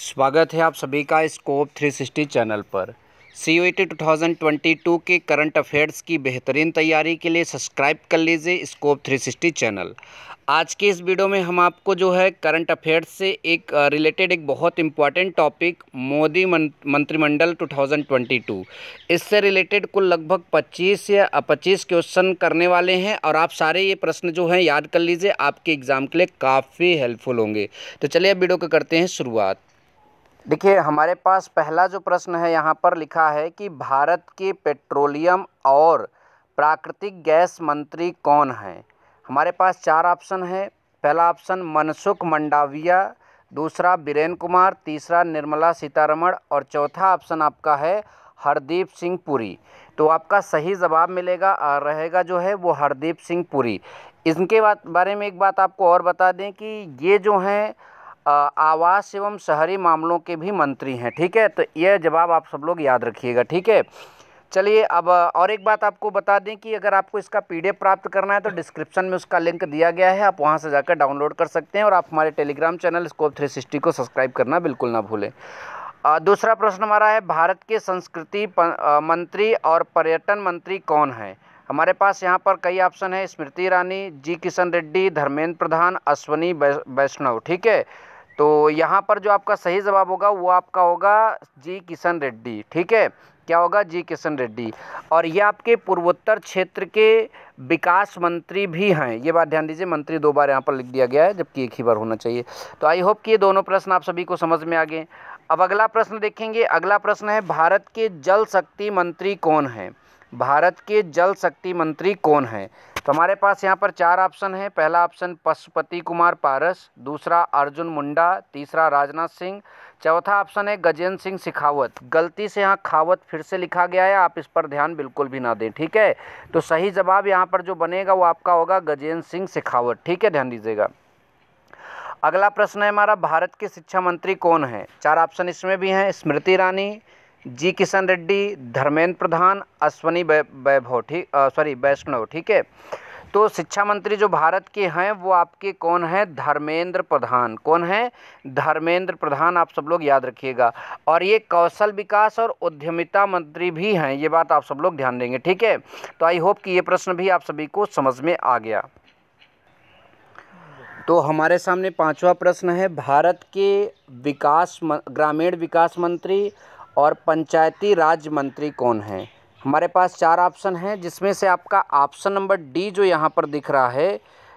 स्वागत है आप सभी का स्कोप 360 चैनल पर C U T two K current affairs की बेहतरीन तैयारी के लिए सब्सक्राइब कर लीजिए स्कोप 360 चैनल आज के इस वीडियो में हम आपको जो है करंट अफेयर्स से एक रिलेटेड एक बहुत इंपॉर्टेंट टॉपिक मोदी मंत्रिमंडल 2022 इससे रिलेटेड कुल लगभग 25 या 25 क्वेश्चन करने वाले हैं और आप सारे ये प्रश्न जो हैं याद कर लीजिए आपके एग्ज़ाम के लिए काफ़ी हेल्पफुल होंगे तो चलिए अब वीडियो को करते हैं शुरुआत देखिए हमारे पास पहला जो प्रश्न है यहाँ पर लिखा है कि भारत के पेट्रोलियम और प्राकृतिक गैस मंत्री कौन हैं हमारे पास चार ऑप्शन है पहला ऑप्शन मनसुख मंडाविया दूसरा बीरेन कुमार तीसरा निर्मला सीतारमण और चौथा ऑप्शन आपका है हरदीप सिंह पुरी तो आपका सही जवाब मिलेगा रहेगा जो है वो हरदीप सिंह पुरी इनके बात बारे में एक बात आपको और बता दें कि ये जो हैं आवास एवं शहरी मामलों के भी मंत्री हैं ठीक है तो यह जवाब आप सब लोग याद रखिएगा ठीक है चलिए अब और एक बात आपको बता दें कि अगर आपको इसका पीडीएफ प्राप्त करना है तो डिस्क्रिप्शन में उसका लिंक दिया गया है आप वहां से जाकर डाउनलोड कर सकते हैं और आप हमारे Telegram channel scope three sixty को सब्सक्राइब करना बिल्कुल ना भूलें दूसरा प्रश्न हमारा है भारत के संस्कृति मंत्री और पर्यटन मंत्री कौन है हमारे पास यहाँ पर कई ऑप्शन है स्मृति ईरानी जी किशन रेड्डी धर्मेंद्र प्रधान अश्वनी वैष्णव ठीक है तो यहाँ पर जो आपका सही जवाब होगा वो आपका होगा जी किशन रेड्डी ठीक है क्या होगा जी किशन रेड्डी और ये आपके पूर्वोत्तर क्षेत्र के विकास मंत्री भी हैं ये बात ध्यान दीजिए मंत्री दो बार यहाँ पर लिख दिया गया है जबकि एक ही बार होना चाहिए तो आई होप कि ये दोनों प्रश्न आप सभी को समझ में आ गए अब अगला प्रश्न देखेंगे अगला प्रश्न है भारत के जल शक्ति मंत्री कौन है भारत के जल शक्ति मंत्री कौन हैं तो हमारे पास यहाँ पर चार ऑप्शन है पहला ऑप्शन पशुपति कुमार पारस दूसरा अर्जुन मुंडा तीसरा राजनाथ सिंह चौथा ऑप्शन है गजेंद्र सिंह सिखावत गलती से यहाँ खावत फिर से लिखा गया है आप इस पर ध्यान बिल्कुल भी ना दें ठीक है तो सही जवाब यहाँ पर जो बनेगा वो आपका होगा गजेंद्र सिंह सिखावत ठीक है ध्यान दीजिएगा अगला प्रश्न है हमारा भारत के शिक्षा मंत्री कौन है चार ऑप्शन इसमें भी हैं स्मृति ईरानी जी किशन रेड्डी धर्मेंद्र प्रधान अश्वनी वैभव ठीक सॉरी वैष्णव ठीक है तो शिक्षा मंत्री जो भारत के हैं वो आपके कौन हैं धर्मेंद्र प्रधान कौन हैं धर्मेंद्र प्रधान आप सब लोग याद रखिएगा और ये कौशल विकास और उद्यमिता मंत्री भी हैं ये बात आप सब लोग ध्यान देंगे ठीक है तो आई होप कि ये प्रश्न भी आप सभी को समझ में आ गया तो हमारे सामने पांचवा प्रश्न है भारत के विकास ग्रामीण विकास मंत्री और पंचायती राज मंत्री कौन है हमारे पास चार ऑप्शन हैं जिसमें से आपका ऑप्शन नंबर डी जो यहाँ पर दिख रहा है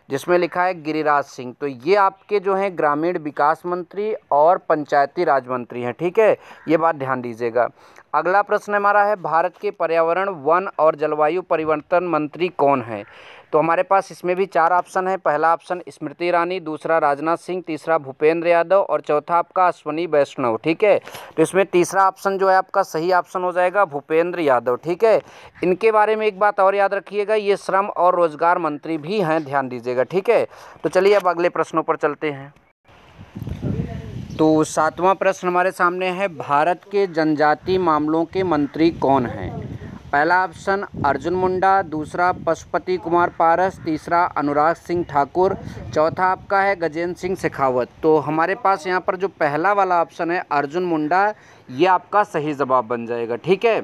जिसमें लिखा है गिरिराज सिंह तो ये आपके जो हैं ग्रामीण विकास मंत्री और पंचायती राज मंत्री हैं ठीक है ये बात ध्यान दीजिएगा अगला प्रश्न हमारा है भारत के पर्यावरण वन और जलवायु परिवर्तन मंत्री कौन है तो हमारे पास इसमें भी चार ऑप्शन है पहला ऑप्शन स्मृति ईरानी दूसरा राजनाथ सिंह तीसरा भूपेंद्र यादव और चौथा आपका अश्वनी वैष्णव ठीक है तो इसमें तीसरा ऑप्शन जो है आपका सही ऑप्शन हो जाएगा भूपेंद्र यादव ठीक है इनके बारे में एक बात और याद रखिएगा ये श्रम और रोजगार मंत्री भी हैं ध्यान दीजिएगा ठीक है तो चलिए अब अगले प्रश्नों पर चलते हैं तो सातवां प्रश्न हमारे सामने है भारत के जनजातीय मामलों के मंत्री कौन हैं पहला ऑप्शन अर्जुन मुंडा दूसरा पशुपति कुमार पारस तीसरा अनुराग सिंह ठाकुर चौथा आपका है गजेंद्र सिंह शेखावत तो हमारे पास यहाँ पर जो पहला वाला ऑप्शन है अर्जुन मुंडा ये आपका सही जवाब बन जाएगा ठीक है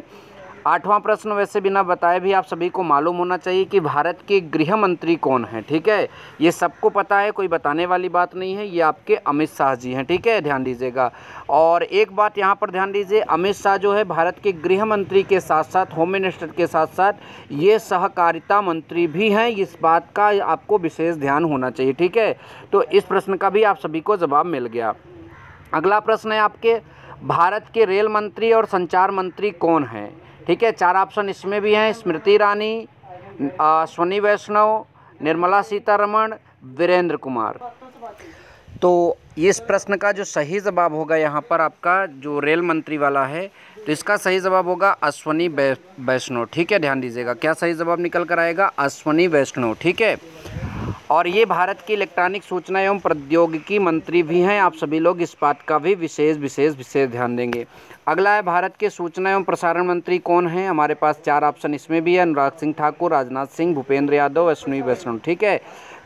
आठवां प्रश्न वैसे बिना बताए भी आप सभी को मालूम होना चाहिए कि भारत के गृह मंत्री कौन हैं ठीक है ये सबको पता है कोई बताने वाली बात नहीं है ये आपके अमित शाह जी हैं ठीक है ध्यान दीजिएगा और एक बात यहाँ पर ध्यान दीजिए अमित शाह जो है भारत के गृह मंत्री के साथ साथ होम मिनिस्टर के साथ साथ ये सहकारिता मंत्री भी हैं इस बात का आपको विशेष ध्यान होना चाहिए ठीक है तो इस प्रश्न का भी आप सभी को जवाब मिल गया अगला प्रश्न है आपके भारत के रेल मंत्री और संचार मंत्री कौन हैं ठीक है चार ऑप्शन इसमें भी हैं स्मृति ईरानी सोनी वैष्णव निर्मला सीतारमण वीरेंद्र कुमार तो इस प्रश्न का जो सही जवाब होगा यहाँ पर आपका जो रेल मंत्री वाला है तो इसका सही जवाब होगा अश्वनी वैष्णव ठीक है ध्यान दीजिएगा क्या सही जवाब निकल कर आएगा अश्वनी वैष्णव ठीक है और ये भारत की इलेक्ट्रॉनिक सूचना एवं प्रौद्योगिकी मंत्री भी हैं आप सभी लोग इस बात का भी विशेष विशेष विशेष ध्यान देंगे अगला है भारत के सूचना एवं प्रसारण मंत्री कौन है हमारे पास चार ऑप्शन इसमें भी है अनुराग सिंह ठाकुर राजनाथ सिंह भूपेंद्र यादव अश्विनी वैष्णव ठीक है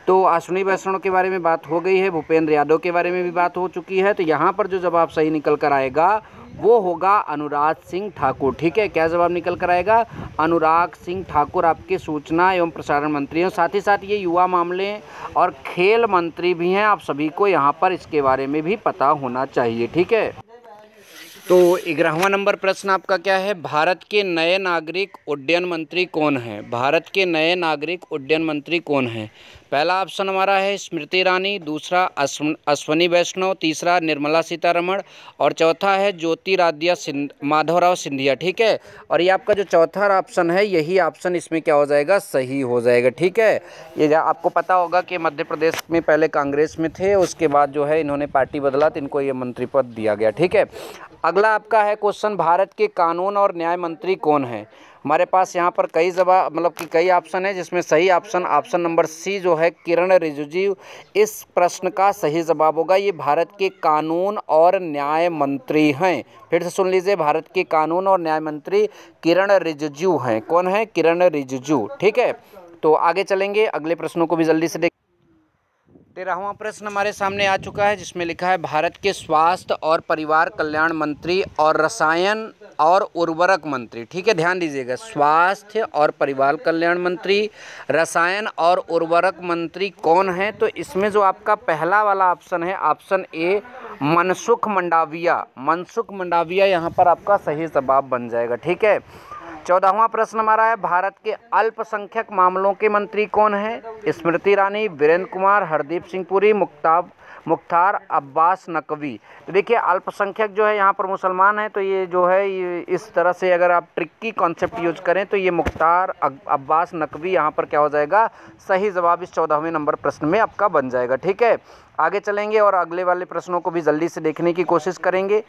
तो अश्विनी वैष्णव के बारे में बात हो गई है भूपेंद्र यादव के बारे में भी बात हो चुकी है तो यहाँ पर जो जवाब सही निकल कर आएगा वो होगा अनुराग सिंह ठाकुर ठीक है क्या जवाब निकल कर आएगा अनुराग सिंह ठाकुर आपके सूचना एवं प्रसारण मंत्री हैं साथ ही साथ ये युवा मामले और खेल मंत्री भी हैं आप सभी को यहाँ पर इसके बारे में भी पता होना चाहिए ठीक है तो ग्यारहवा नंबर प्रश्न आपका क्या है भारत के नए नागरिक उड्डयन मंत्री कौन है भारत के नए नागरिक उड्डयन मंत्री कौन हैं पहला ऑप्शन हमारा है स्मृति ईरानी दूसरा अश्वनी वैष्णव तीसरा निर्मला सीतारमण और चौथा है ज्योतिरादित्य सिंध माधवराव सिंधिया ठीक है और ये आपका जो चौथा ऑप्शन है यही ऑप्शन इसमें क्या हो जाएगा सही हो जाएगा ठीक है ये आपको पता होगा कि मध्य प्रदेश में पहले कांग्रेस में थे उसके बाद जो है इन्होंने पार्टी बदला तो इनको ये मंत्री पद दिया गया ठीक है अगला आपका है क्वेश्चन भारत के कानून और न्याय मंत्री कौन है हमारे पास यहाँ पर कई जवाब मतलब कि कई ऑप्शन है जिसमें सही ऑप्शन ऑप्शन नंबर सी जो है किरण रिजिजू इस प्रश्न का सही जवाब होगा ये भारत के कानून और न्याय मंत्री हैं फिर से सुन लीजिए भारत के कानून और न्याय मंत्री किरण रिजिजू हैं कौन है किरण रिजिजू ठीक है तो आगे चलेंगे अगले प्रश्नों को भी जल्दी से देख तेरहवा प्रश्न हमारे सामने आ चुका है जिसमें लिखा है भारत के स्वास्थ्य और परिवार कल्याण मंत्री और रसायन और उर्वरक मंत्री ठीक है ध्यान दीजिएगा स्वास्थ्य और परिवार कल्याण मंत्री रसायन और उर्वरक मंत्री कौन है तो इसमें जो आपका पहला वाला ऑप्शन है ऑप्शन ए मनसुख मंडाविया मनसुख मंडाविया यहाँ पर आपका सही जवाब बन जाएगा ठीक है चौदहवा प्रश्न हमारा है भारत के अल्पसंख्यक मामलों के मंत्री कौन है स्मृति ईरानी वीरेंद्र कुमार हरदीप सिंह पुरी मुख्ताब मुख्तार अब्बास नकवी तो देखिए अल्पसंख्यक जो है यहाँ पर मुसलमान हैं तो ये जो है ये इस तरह से अगर आप ट्रिक्की कॉन्सेप्ट यूज करें तो ये मुख्तार अब्बास नकवी यहाँ पर क्या हो जाएगा सही जवाब इस चौदहवें नंबर प्रश्न में आपका बन जाएगा ठीक है आगे चलेंगे और अगले वाले प्रश्नों को भी जल्दी से देखने की कोशिश करेंगे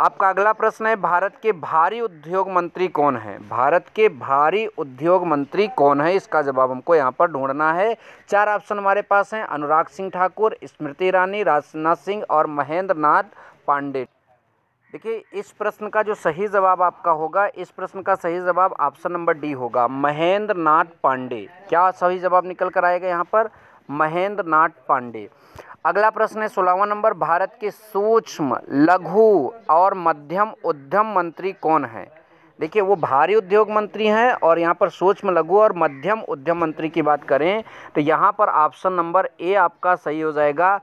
आपका अगला प्रश्न है भारत के भारी उद्योग मंत्री कौन है भारत के भारी उद्योग मंत्री कौन है इसका जवाब हमको यहाँ पर ढूंढना है चार ऑप्शन हमारे पास हैं अनुराग सिंह ठाकुर स्मृति ईरानी राजनाथ सिंह और महेंद्र नाथ पांडे देखिए इस प्रश्न का जो सही जवाब आपका होगा इस प्रश्न का सही जवाब ऑप्शन नंबर डी होगा महेंद्र नाथ पांडे क्या सही जवाब निकल कर आएगा यहाँ पर महेंद्र नाथ पांडे अगला प्रश्न है सोलहवा नंबर भारत के सूक्ष्म लघु और मध्यम उद्यम मंत्री कौन है देखिए वो भारी उद्योग मंत्री हैं और यहाँ पर सूक्ष्म लघु और मध्यम उद्यम मंत्री की बात करें तो यहाँ पर ऑप्शन नंबर ए आपका सही हो जाएगा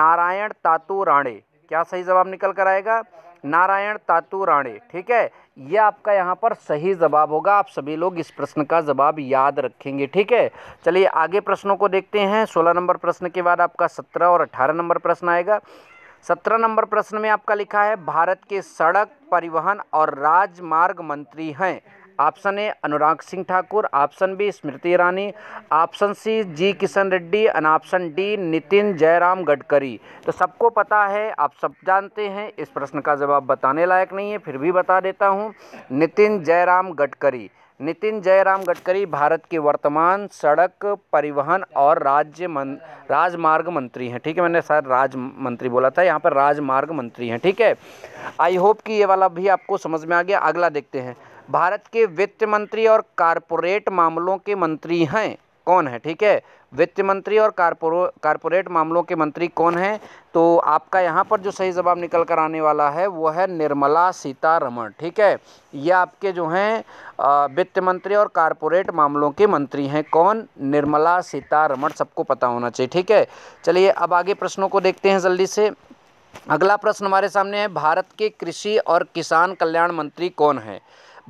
नारायण तातू राणे क्या सही जवाब निकल कर आएगा नारायण तातू राणे ठीक है ये आपका यहाँ पर सही जवाब होगा आप सभी लोग इस प्रश्न का जवाब याद रखेंगे ठीक है चलिए आगे प्रश्नों को देखते हैं सोलह नंबर प्रश्न के बाद आपका सत्रह और अठारह नंबर प्रश्न आएगा सत्रह नंबर प्रश्न में आपका लिखा है भारत के सड़क परिवहन और राजमार्ग मंत्री हैं option A Anurag Singh Thakur option B Smriti Irani option C G Kishan Reddy and option D Nitin Jairam Gadkari तो सबको पता है आप सब जानते हैं इस प्रश्न का जवाब बताने लायक नहीं है फिर भी बता देता हूँ नितिन जयराम गडकरी नितिन जयराम गडकरी भारत के वर्तमान सड़क परिवहन और राज्य मन राजमार्ग मंत्री हैं ठीक है मैंने सर राज मंत्री बोला था यहाँ पर राजमार्ग मंत्री हैं ठीक है आई होप कि ये वाला भी आपको समझ में आ गया अगला देखते हैं भारत के वित्त मंत्री और कारपोरेट मामलों के मंत्री हैं कौन है ठीक है वित्त मंत्री और कारपोर कारपोरेट मामलों के मंत्री कौन हैं तो आपका यहाँ पर जो सही जवाब निकल कर आने वाला है वो है निर्मला सीतारमण ठीक है ये आपके जो हैं वित्त मंत्री और कारपोरेट मामलों के मंत्री हैं कौन निर्मला सीतारमण सबको पता होना चाहिए ठीक है चलिए अब आगे प्रश्नों को देखते हैं जल्दी से अगला प्रश्न हमारे सामने है भारत के कृषि और किसान कल्याण मंत्री कौन है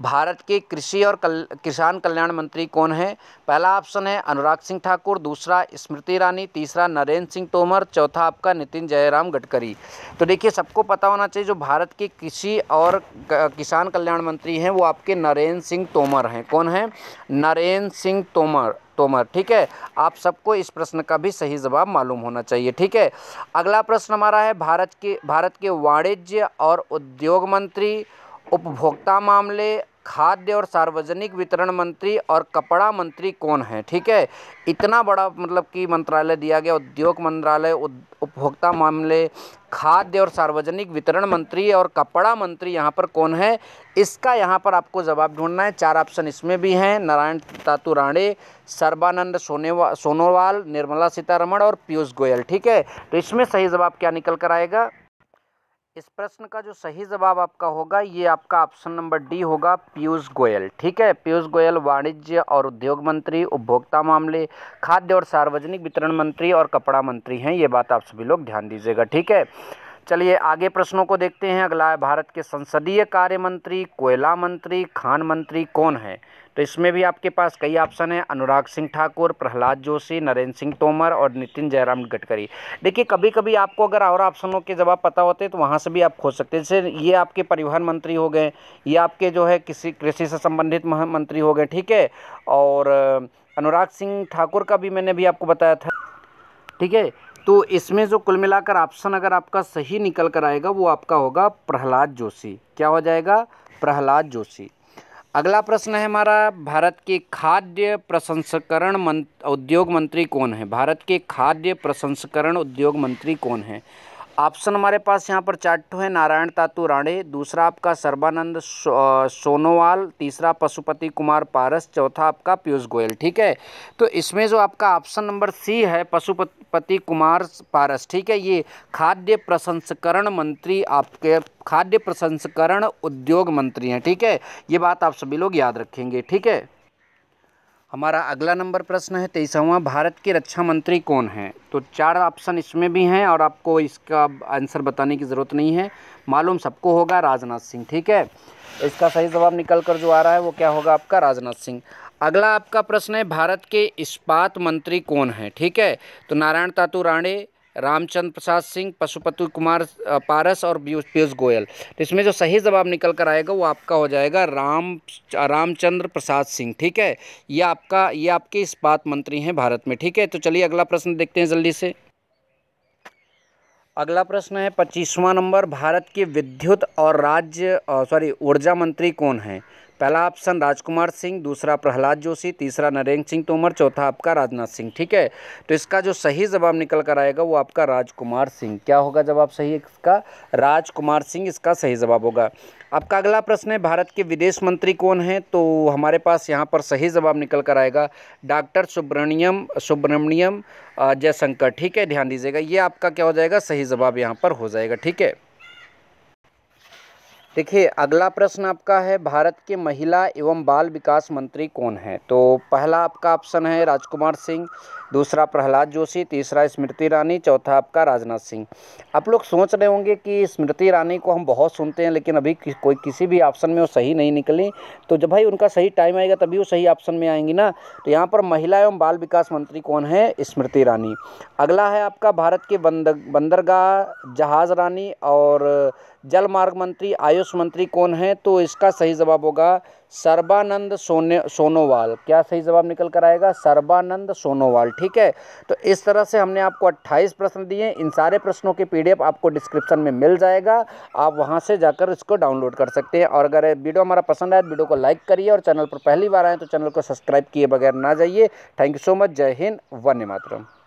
भारत के कृषि और कल, किसान कल्याण मंत्री कौन है पहला ऑप्शन है अनुराग सिंह ठाकुर दूसरा स्मृति ईरानी तीसरा नरेंद्र सिंह तोमर चौथा आपका नितिन जयराम गडकरी तो देखिए सबको पता होना चाहिए जो भारत के कृषि और किसान कल्याण मंत्री हैं वो आपके नरेंद्र सिंह तोमर हैं कौन है नरेंद्र सिंह तोमर तोमर ठीक है आप सबको इस प्रश्न का भी सही जवाब मालूम होना चाहिए ठीक है अगला प्रश्न हमारा है भारत के भारत के वाणिज्य और उद्योग मंत्री उपभोक्ता मामले खाद्य और सार्वजनिक वितरण मंत्री और कपड़ा मंत्री कौन है ठीक है इतना बड़ा मतलब कि मंत्रालय दिया गया उद्योग मंत्रालय उपभोक्ता मामले खाद्य और सार्वजनिक वितरण मंत्री और कपड़ा मंत्री यहाँ पर कौन है इसका यहाँ पर आपको जवाब ढूंढना है चार ऑप्शन इसमें भी हैं नारायण तातु राणे सर्बानंद सोनेवा सोनोवाल निर्मला सीतारमण और पीयूष गोयल ठीक है तो इसमें सही जवाब क्या निकल कर आएगा इस प्रश्न का जो सही जवाब आपका होगा ये आपका ऑप्शन नंबर डी होगा पीयूष गोयल ठीक है पीयूष गोयल वाणिज्य और उद्योग मंत्री उपभोक्ता मामले खाद्य और सार्वजनिक वितरण मंत्री और कपड़ा मंत्री हैं ये बात आप सभी लोग ध्यान दीजिएगा ठीक है चलिए आगे प्रश्नों को देखते हैं अगला है भारत के संसदीय कार्य मंत्री कोयला मंत्री खान मंत्री कौन है तो इसमें भी आपके पास कई ऑप्शन है अनुराग सिंह ठाकुर प्रहलाद जोशी नरेंद्र सिंह तोमर और नितिन जयराम गडकरी देखिए कभी कभी आपको अगर और ऑप्शनों के जवाब पता होते तो वहाँ से भी आप खोज सकते हैं जैसे ये आपके परिवहन मंत्री हो गए ये आपके जो है किसी कृषि से संबंधित मंत्री हो गए ठीक है और अनुराग सिंह ठाकुर का भी मैंने भी आपको बताया था ठीक है तो इसमें जो कुल मिलाकर ऑप्शन अगर आपका सही निकल कर आएगा वो आपका होगा प्रहलाद जोशी क्या हो जाएगा प्रहलाद जोशी अगला प्रश्न है हमारा भारत के खाद्य प्रसंस्करण मंत्र उद्योग मंत्री कौन है भारत के खाद्य प्रसंस्करण उद्योग मंत्री कौन है ऑप्शन हमारे पास यहाँ पर चार्टो है नारायण तातू राणे दूसरा आपका सर्बानंद सोनोवाल तीसरा पशुपति कुमार पारस चौथा आपका पीयूष गोयल ठीक है तो इसमें जो आपका ऑप्शन नंबर सी है पशुपति कुमार पारस ठीक है ये खाद्य प्रसंस्करण मंत्री आपके खाद्य प्रसंस्करण उद्योग मंत्री हैं ठीक है ये बात आप सभी लोग याद रखेंगे ठीक है हमारा अगला नंबर प्रश्न है तेईसवा भारत के रक्षा मंत्री कौन हैं तो चार ऑप्शन इसमें भी हैं और आपको इसका आंसर बताने की ज़रूरत नहीं है मालूम सबको होगा राजनाथ सिंह ठीक है इसका सही जवाब निकल कर जो आ रहा है वो क्या होगा आपका राजनाथ सिंह अगला आपका प्रश्न है भारत के इस्पात मंत्री कौन हैं ठीक है तो नारायण तातू राणे रामचंद्र प्रसाद सिंह पशुपति कुमार पारस और पीयूष गोयल तो इसमें जो सही जवाब निकल कर आएगा वो आपका हो जाएगा राम रामचंद्र प्रसाद सिंह ठीक है ये आपका ये आपके इस्पात मंत्री हैं भारत में ठीक है तो चलिए अगला प्रश्न देखते हैं जल्दी से अगला प्रश्न है पच्चीसवां नंबर भारत के विद्युत और राज्य सॉरी ऊर्जा मंत्री कौन है पहला ऑप्शन राजकुमार सिंह दूसरा प्रहलाद जोशी तीसरा नरेंद्र सिंह तोमर चौथा आपका राजनाथ सिंह ठीक है तो इसका जो सही जवाब निकल कर आएगा वो आपका राजकुमार सिंह क्या होगा जवाब सही इसका राजकुमार सिंह इसका सही जवाब होगा आपका अगला प्रश्न है भारत के विदेश मंत्री कौन है तो हमारे पास यहाँ पर सही जवाब निकल कर आएगा डॉक्टर सुब्रमण्यम सुब्रमण्यम जयशंकर ठीक है ध्यान दीजिएगा ये आपका क्या हो जाएगा सही जवाब यहाँ पर हो जाएगा ठीक है देखिए अगला प्रश्न आपका है भारत के महिला एवं बाल विकास मंत्री कौन है तो पहला आपका ऑप्शन है राजकुमार सिंह दूसरा प्रहलाद जोशी तीसरा स्मृति ईरानी चौथा आपका राजनाथ सिंह आप लोग सोच रहे होंगे कि स्मृति ईरानी को हम बहुत सुनते हैं लेकिन अभी कि, कोई किसी भी ऑप्शन में वो सही नहीं निकली तो जब भाई उनका सही टाइम आएगा तभी वो सही ऑप्शन में आएंगी ना तो यहाँ पर महिला एवं बाल विकास मंत्री कौन है स्मृति ईरानी अगला है आपका भारत के बंदर बंदरगाह जहाज़ रानी और जल मार्ग मंत्री आयुष मंत्री कौन है तो इसका सही जवाब होगा सर्बानंद सोने सोनोवाल क्या सही जवाब निकल कर आएगा सर्बानंद सोनोवाल ठीक है तो इस तरह से हमने आपको 28 प्रश्न दिए इन सारे प्रश्नों के पीडीएफ आपको डिस्क्रिप्शन में मिल जाएगा आप वहां से जाकर इसको डाउनलोड कर सकते हैं और अगर वीडियो हमारा पसंद आए तो वीडियो को लाइक करिए और चैनल पर पहली बार आए तो चैनल को सब्सक्राइब किए बगैर ना जाइए थैंक यू सो मच जय हिंद वन्य मातरम